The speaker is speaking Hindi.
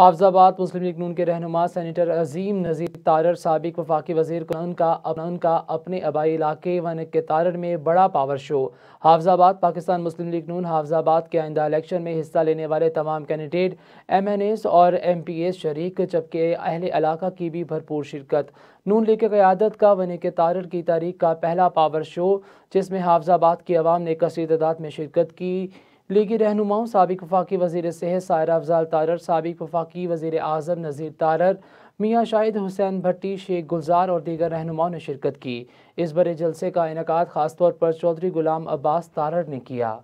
हाफजाबाद मुस्लिम लीग नून के रहनुमा सैनिटर अजीम नज़ीर तारर सबक वफाकी वजीर कुरान का अपने आबाई इलाके वन के तारर में बड़ा पावर शो हाफजाबाद पाकिस्तान मुस्लिम लीग नून हाफजाबाद के आइंदा इलेक्शन में हिस्सा लेने वाले तमाम कैंडिडेट एम एन एस और एम पी एस शरीक जबकि अहल इलाका की भी भरपूर शिरकत नून लीग की क्यादत का वन के तारर की तारीख का पहला पावर शो जिसमें हाफजाबाद की आवाम ने कसी तादाद में शिरकत की लीगी रहनुमाओं सबक वफाकी वजीर सेहत सायरा अफजाल तारर सबक वफाकी वजीर अजम नज़ीर तारर मियाँ शाहिद हुसैन भट्टी शेख गुलजार और दीगर रहनुमाओं ने शिरकत की इस बड़े जलसे का इनका खासतौर पर चौधरी गुलाम अब्बास तारर ने किया